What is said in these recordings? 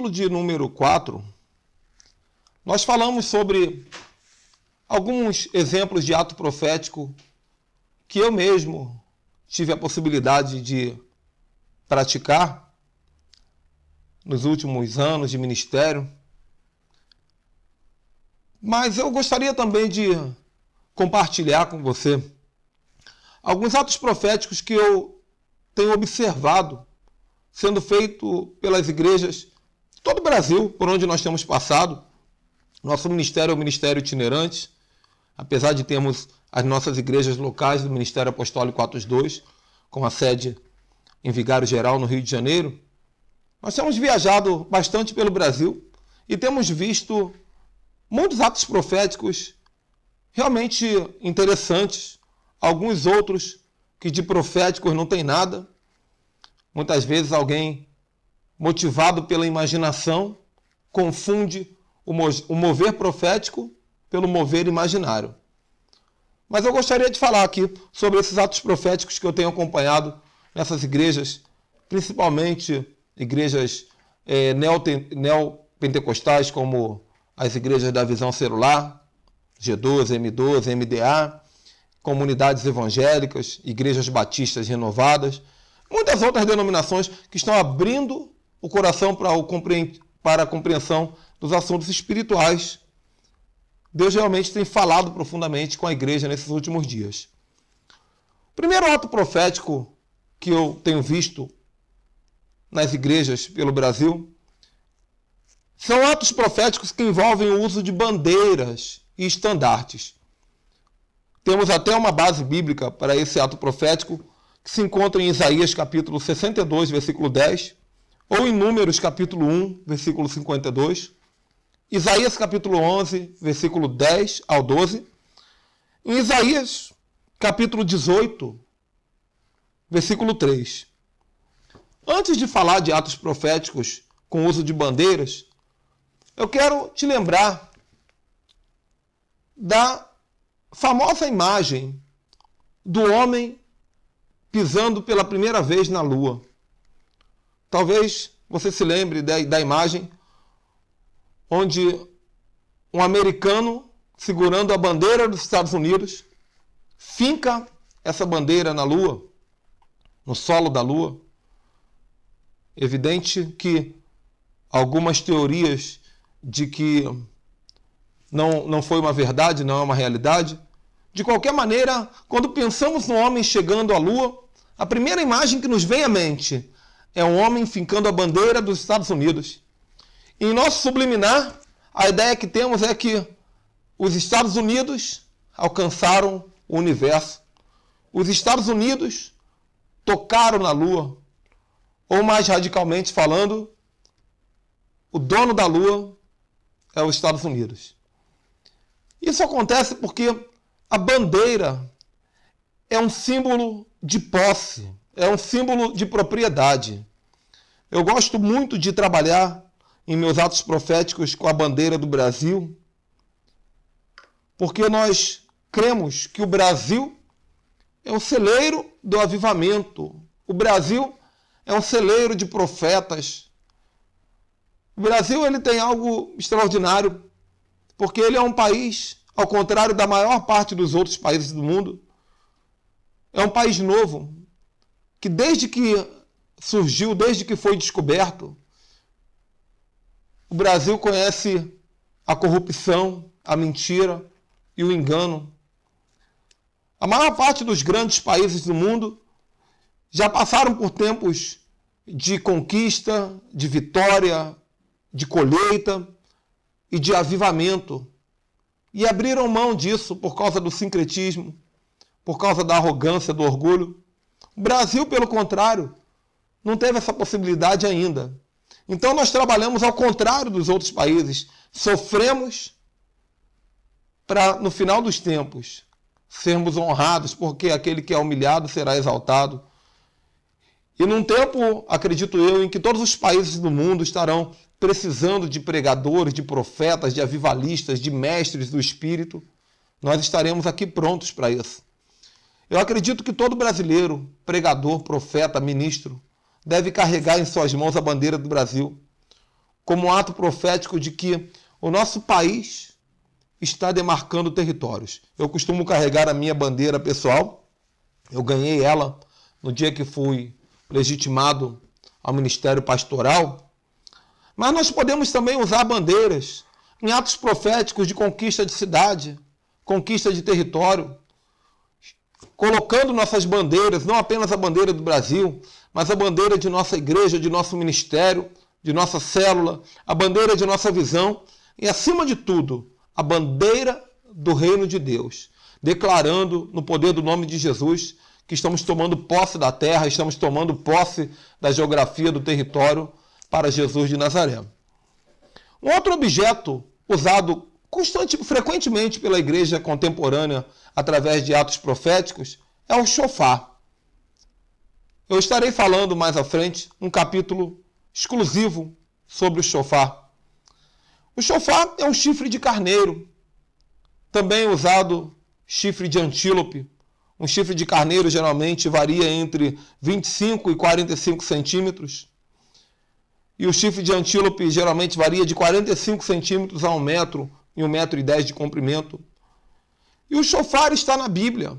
capítulo de número 4, nós falamos sobre alguns exemplos de ato profético que eu mesmo tive a possibilidade de praticar nos últimos anos de ministério. Mas eu gostaria também de compartilhar com você alguns atos proféticos que eu tenho observado sendo feito pelas igrejas todo o Brasil, por onde nós temos passado. Nosso ministério é o Ministério Itinerante, apesar de termos as nossas igrejas locais do Ministério Apostólico Atos 2, com a sede em Vigário Geral, no Rio de Janeiro, nós temos viajado bastante pelo Brasil e temos visto muitos atos proféticos realmente interessantes, alguns outros que de proféticos não tem nada. Muitas vezes alguém motivado pela imaginação, confunde o mover profético pelo mover imaginário. Mas eu gostaria de falar aqui sobre esses atos proféticos que eu tenho acompanhado nessas igrejas, principalmente igrejas é, neopentecostais, como as igrejas da Visão Celular, G12, M12, MDA, comunidades evangélicas, igrejas batistas renovadas, muitas outras denominações que estão abrindo o coração para, o para a compreensão dos assuntos espirituais, Deus realmente tem falado profundamente com a igreja nesses últimos dias. O primeiro ato profético que eu tenho visto nas igrejas pelo Brasil são atos proféticos que envolvem o uso de bandeiras e estandartes. Temos até uma base bíblica para esse ato profético que se encontra em Isaías capítulo 62, versículo 10, ou em Números capítulo 1, versículo 52, Isaías capítulo 11, versículo 10 ao 12, em Isaías capítulo 18, versículo 3. Antes de falar de atos proféticos com uso de bandeiras, eu quero te lembrar da famosa imagem do homem pisando pela primeira vez na lua. Talvez você se lembre da, da imagem onde um americano segurando a bandeira dos Estados Unidos finca essa bandeira na Lua, no solo da Lua. Evidente que algumas teorias de que não, não foi uma verdade, não é uma realidade. De qualquer maneira, quando pensamos no homem chegando à Lua, a primeira imagem que nos vem à mente é um homem fincando a bandeira dos Estados Unidos. E em nosso subliminar, a ideia que temos é que os Estados Unidos alcançaram o universo. Os Estados Unidos tocaram na Lua. Ou mais radicalmente falando, o dono da Lua é os Estados Unidos. Isso acontece porque a bandeira é um símbolo de posse é um símbolo de propriedade. Eu gosto muito de trabalhar em meus atos proféticos com a bandeira do Brasil, porque nós cremos que o Brasil é o celeiro do avivamento. O Brasil é um celeiro de profetas. O Brasil ele tem algo extraordinário, porque ele é um país, ao contrário da maior parte dos outros países do mundo, é um país novo, que desde que surgiu, desde que foi descoberto, o Brasil conhece a corrupção, a mentira e o engano. A maior parte dos grandes países do mundo já passaram por tempos de conquista, de vitória, de colheita e de avivamento. E abriram mão disso por causa do sincretismo, por causa da arrogância, do orgulho. Brasil, pelo contrário, não teve essa possibilidade ainda. Então nós trabalhamos ao contrário dos outros países, sofremos para no final dos tempos sermos honrados, porque aquele que é humilhado será exaltado. E num tempo, acredito eu, em que todos os países do mundo estarão precisando de pregadores, de profetas, de avivalistas, de mestres do espírito, nós estaremos aqui prontos para isso. Eu acredito que todo brasileiro, pregador, profeta, ministro, deve carregar em suas mãos a bandeira do Brasil, como um ato profético de que o nosso país está demarcando territórios. Eu costumo carregar a minha bandeira pessoal, eu ganhei ela no dia que fui legitimado ao ministério pastoral. Mas nós podemos também usar bandeiras em atos proféticos de conquista de cidade, conquista de território, colocando nossas bandeiras, não apenas a bandeira do Brasil, mas a bandeira de nossa igreja, de nosso ministério, de nossa célula, a bandeira de nossa visão e, acima de tudo, a bandeira do reino de Deus, declarando no poder do nome de Jesus que estamos tomando posse da terra, estamos tomando posse da geografia do território para Jesus de Nazaré. Um outro objeto usado constante, frequentemente pela igreja contemporânea através de atos proféticos é o chofar. Eu estarei falando mais à frente um capítulo exclusivo sobre o chofar. O chofar é um chifre de carneiro, também usado chifre de antílope. Um chifre de carneiro geralmente varia entre 25 e 45 centímetros. E o chifre de antílope geralmente varia de 45 centímetros a 1 metro e 1,10m de comprimento. E o chofar está na Bíblia,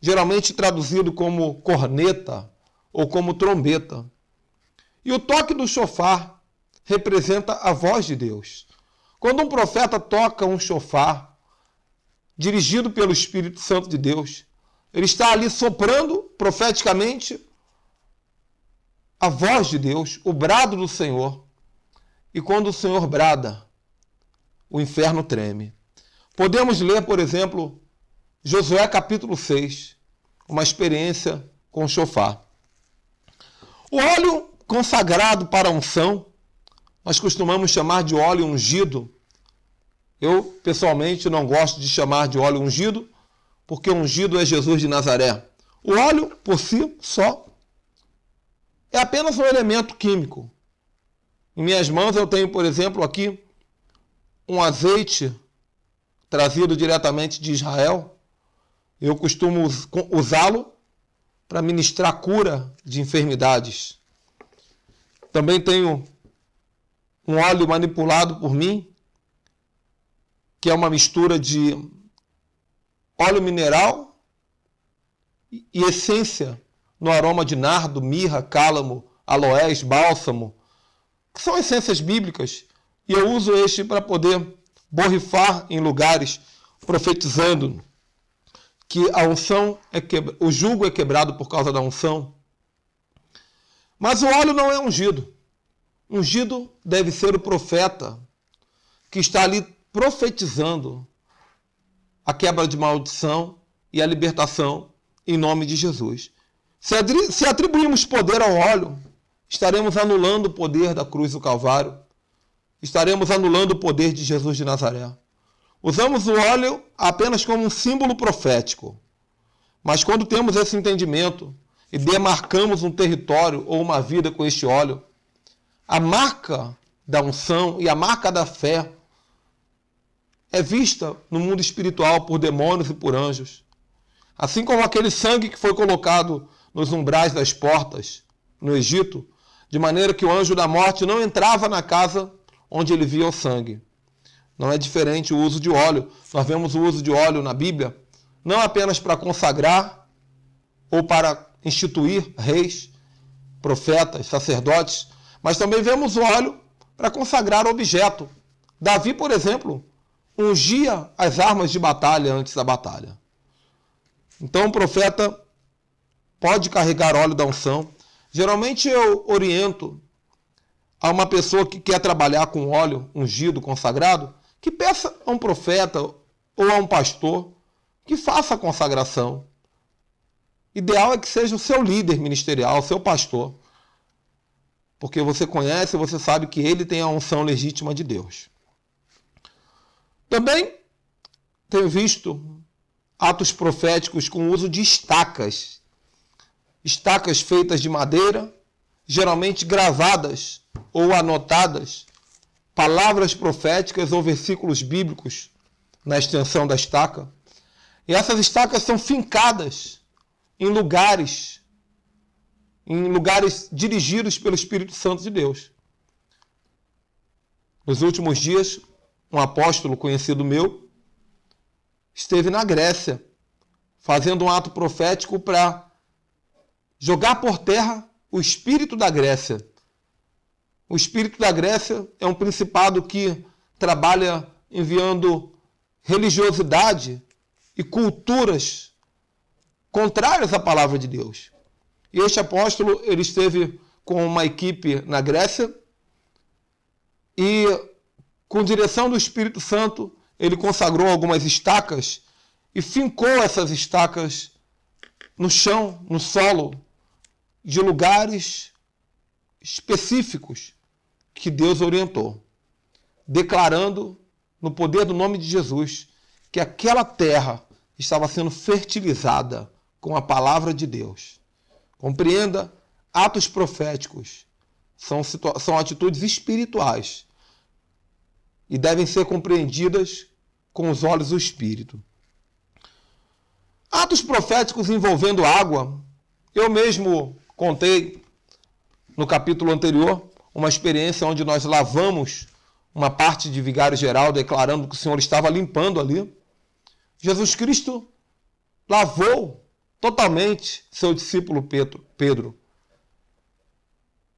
geralmente traduzido como corneta ou como trombeta. E o toque do chofar representa a voz de Deus. Quando um profeta toca um chofar, dirigido pelo Espírito Santo de Deus, ele está ali soprando profeticamente a voz de Deus, o brado do Senhor. E quando o Senhor brada, o inferno treme. Podemos ler, por exemplo, Josué capítulo 6, uma experiência com o chofar. O óleo consagrado para a unção, nós costumamos chamar de óleo ungido. Eu, pessoalmente, não gosto de chamar de óleo ungido, porque ungido é Jesus de Nazaré. O óleo, por si só, é apenas um elemento químico. Em minhas mãos eu tenho, por exemplo, aqui um azeite trazido diretamente de Israel. Eu costumo usá-lo para ministrar cura de enfermidades. Também tenho um óleo manipulado por mim, que é uma mistura de óleo mineral e essência no aroma de nardo, mirra, cálamo, aloés, bálsamo, que são essências bíblicas e eu uso este para poder borrifar em lugares, profetizando que a unção é quebra... o jugo é quebrado por causa da unção. Mas o óleo não é ungido. Ungido deve ser o profeta que está ali profetizando a quebra de maldição e a libertação em nome de Jesus. Se atribuirmos poder ao óleo, estaremos anulando o poder da cruz do Calvário estaremos anulando o poder de Jesus de Nazaré. Usamos o óleo apenas como um símbolo profético. Mas quando temos esse entendimento e demarcamos um território ou uma vida com este óleo, a marca da unção e a marca da fé é vista no mundo espiritual por demônios e por anjos. Assim como aquele sangue que foi colocado nos umbrais das portas no Egito, de maneira que o anjo da morte não entrava na casa onde ele via o sangue. Não é diferente o uso de óleo. Nós vemos o uso de óleo na Bíblia não apenas para consagrar ou para instituir reis, profetas, sacerdotes, mas também vemos o óleo para consagrar objeto. Davi, por exemplo, ungia as armas de batalha antes da batalha. Então o profeta pode carregar óleo da unção. Geralmente eu oriento a uma pessoa que quer trabalhar com óleo ungido, consagrado, que peça a um profeta ou a um pastor que faça a consagração. Ideal é que seja o seu líder ministerial, o seu pastor. Porque você conhece, você sabe que ele tem a unção legítima de Deus. Também tenho visto atos proféticos com uso de estacas. Estacas feitas de madeira geralmente gravadas ou anotadas, palavras proféticas ou versículos bíblicos na extensão da estaca. E essas estacas são fincadas em lugares, em lugares dirigidos pelo Espírito Santo de Deus. Nos últimos dias, um apóstolo conhecido meu esteve na Grécia fazendo um ato profético para jogar por terra o espírito da Grécia. O espírito da Grécia é um principado que trabalha enviando religiosidade e culturas contrárias à palavra de Deus. E este apóstolo ele esteve com uma equipe na Grécia e com direção do Espírito Santo, ele consagrou algumas estacas e fincou essas estacas no chão, no solo de lugares específicos que Deus orientou, declarando no poder do nome de Jesus que aquela terra estava sendo fertilizada com a palavra de Deus. Compreenda, atos proféticos são, são atitudes espirituais e devem ser compreendidas com os olhos do espírito. Atos proféticos envolvendo água, eu mesmo Contei no capítulo anterior uma experiência onde nós lavamos uma parte de vigário geral, declarando que o Senhor estava limpando ali. Jesus Cristo lavou totalmente seu discípulo Pedro.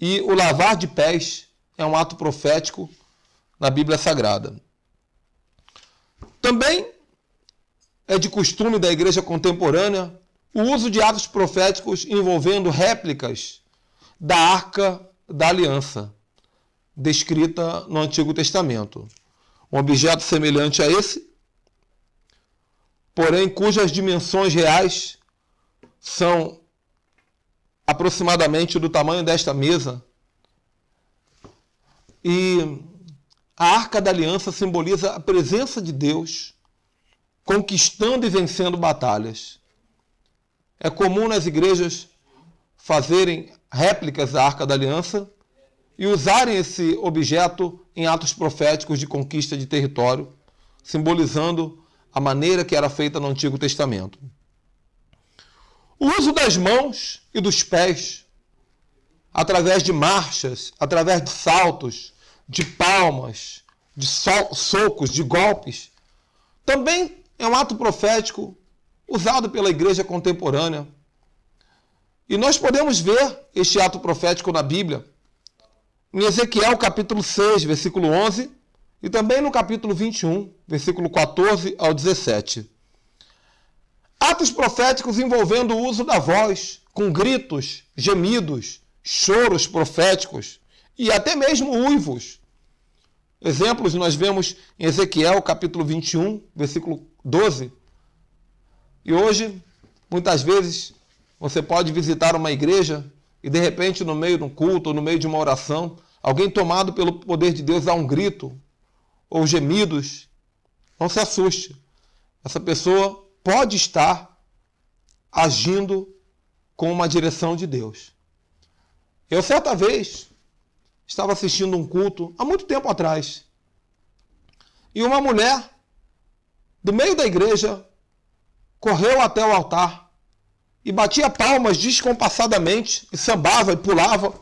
E o lavar de pés é um ato profético na Bíblia Sagrada. Também é de costume da igreja contemporânea o uso de atos proféticos envolvendo réplicas da Arca da Aliança, descrita no Antigo Testamento. Um objeto semelhante a esse, porém cujas dimensões reais são aproximadamente do tamanho desta mesa. E a Arca da Aliança simboliza a presença de Deus conquistando e vencendo batalhas. É comum nas igrejas fazerem réplicas da Arca da Aliança e usarem esse objeto em atos proféticos de conquista de território, simbolizando a maneira que era feita no Antigo Testamento. O uso das mãos e dos pés, através de marchas, através de saltos, de palmas, de socos, de golpes, também é um ato profético usado pela igreja contemporânea. E nós podemos ver este ato profético na Bíblia, em Ezequiel capítulo 6, versículo 11, e também no capítulo 21, versículo 14 ao 17. Atos proféticos envolvendo o uso da voz, com gritos, gemidos, choros proféticos e até mesmo uivos. Exemplos nós vemos em Ezequiel capítulo 21, versículo 12, e hoje, muitas vezes, você pode visitar uma igreja e de repente, no meio de um culto, ou no meio de uma oração, alguém tomado pelo poder de Deus dá um grito ou gemidos. Não se assuste. Essa pessoa pode estar agindo com uma direção de Deus. Eu, certa vez, estava assistindo um culto há muito tempo atrás. E uma mulher, do meio da igreja, correu até o altar e batia palmas descompassadamente, e sambava e pulava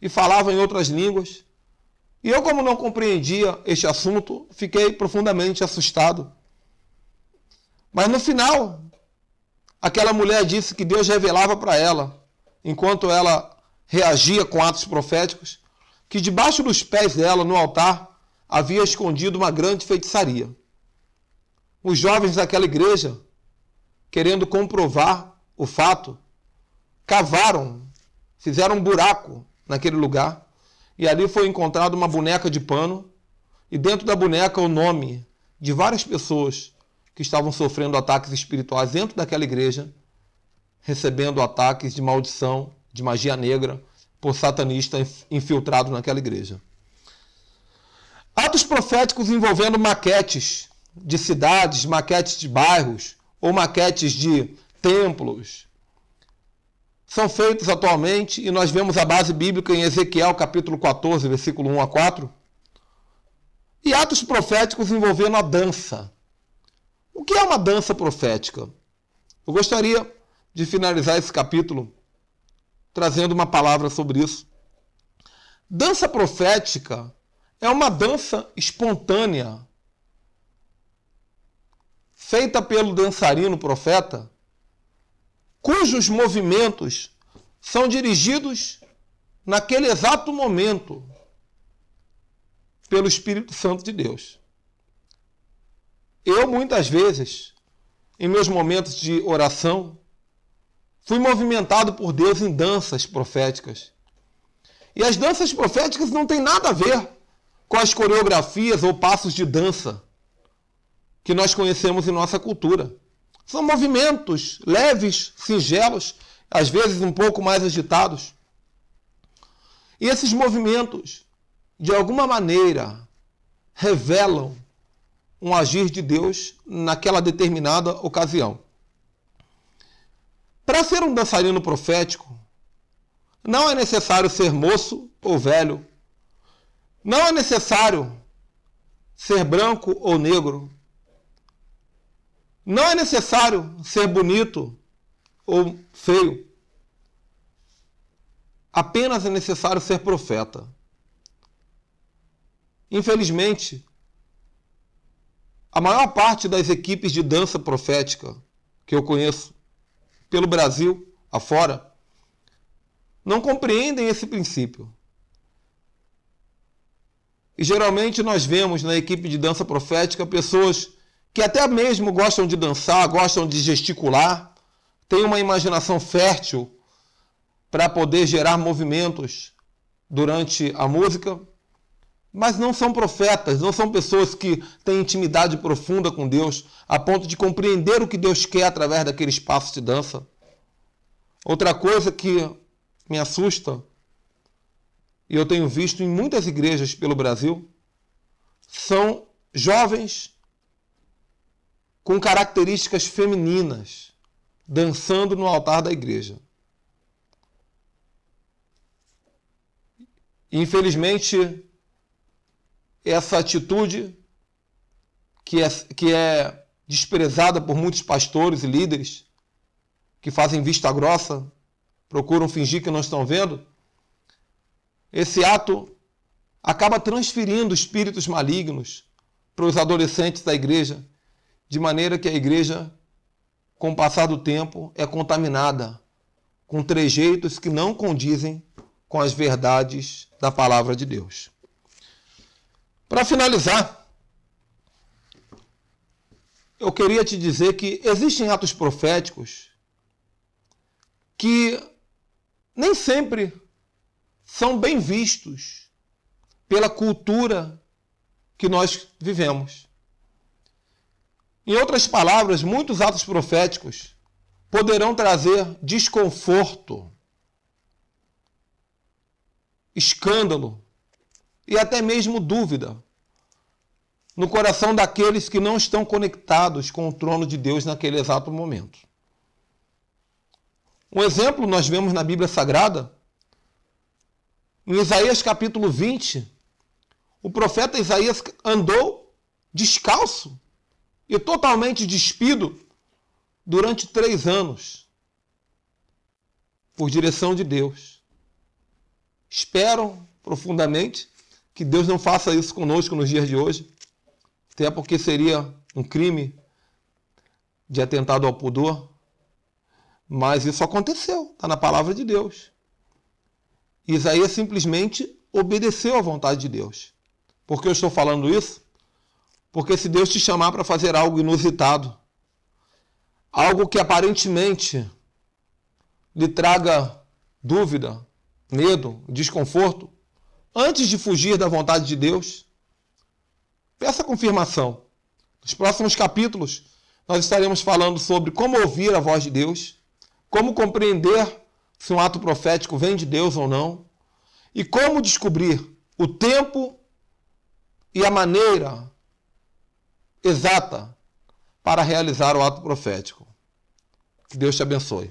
e falava em outras línguas. E eu, como não compreendia este assunto, fiquei profundamente assustado. Mas no final, aquela mulher disse que Deus revelava para ela, enquanto ela reagia com atos proféticos, que debaixo dos pés dela, no altar, havia escondido uma grande feitiçaria. Os jovens daquela igreja querendo comprovar o fato, cavaram, fizeram um buraco naquele lugar e ali foi encontrada uma boneca de pano e dentro da boneca o nome de várias pessoas que estavam sofrendo ataques espirituais dentro daquela igreja, recebendo ataques de maldição, de magia negra por satanista infiltrado naquela igreja. Atos proféticos envolvendo maquetes de cidades, maquetes de bairros, ou maquetes de templos são feitos atualmente e nós vemos a base bíblica em Ezequiel capítulo 14, versículo 1 a 4. E atos proféticos envolvendo a dança. O que é uma dança profética? Eu gostaria de finalizar esse capítulo trazendo uma palavra sobre isso. Dança profética é uma dança espontânea feita pelo dançarino profeta, cujos movimentos são dirigidos naquele exato momento pelo Espírito Santo de Deus. Eu, muitas vezes, em meus momentos de oração, fui movimentado por Deus em danças proféticas. E as danças proféticas não têm nada a ver com as coreografias ou passos de dança que nós conhecemos em nossa cultura. São movimentos leves, singelos, às vezes um pouco mais agitados. E esses movimentos, de alguma maneira, revelam um agir de Deus naquela determinada ocasião. Para ser um dançarino profético, não é necessário ser moço ou velho. Não é necessário ser branco ou negro. Não é necessário ser bonito ou feio. Apenas é necessário ser profeta. Infelizmente, a maior parte das equipes de dança profética que eu conheço pelo Brasil afora não compreendem esse princípio. E geralmente nós vemos na equipe de dança profética pessoas que até mesmo gostam de dançar, gostam de gesticular, têm uma imaginação fértil para poder gerar movimentos durante a música, mas não são profetas, não são pessoas que têm intimidade profunda com Deus, a ponto de compreender o que Deus quer através daquele espaço de dança. Outra coisa que me assusta, e eu tenho visto em muitas igrejas pelo Brasil, são jovens com características femininas dançando no altar da igreja. Infelizmente, essa atitude que é, que é desprezada por muitos pastores e líderes que fazem vista grossa, procuram fingir que não estão vendo, esse ato acaba transferindo espíritos malignos para os adolescentes da igreja de maneira que a igreja, com o passar do tempo, é contaminada com trejeitos que não condizem com as verdades da palavra de Deus. Para finalizar, eu queria te dizer que existem atos proféticos que nem sempre são bem vistos pela cultura que nós vivemos. Em outras palavras, muitos atos proféticos poderão trazer desconforto, escândalo e até mesmo dúvida no coração daqueles que não estão conectados com o trono de Deus naquele exato momento. Um exemplo nós vemos na Bíblia Sagrada, em Isaías capítulo 20, o profeta Isaías andou descalço e totalmente despido durante três anos, por direção de Deus. Espero profundamente que Deus não faça isso conosco nos dias de hoje, até porque seria um crime de atentado ao pudor, mas isso aconteceu, está na palavra de Deus. Isaías simplesmente obedeceu à vontade de Deus. Por que eu estou falando isso? Porque se Deus te chamar para fazer algo inusitado, algo que aparentemente lhe traga dúvida, medo, desconforto, antes de fugir da vontade de Deus, peça confirmação. Nos próximos capítulos, nós estaremos falando sobre como ouvir a voz de Deus, como compreender se um ato profético vem de Deus ou não, e como descobrir o tempo e a maneira exata para realizar o ato profético. Que Deus te abençoe.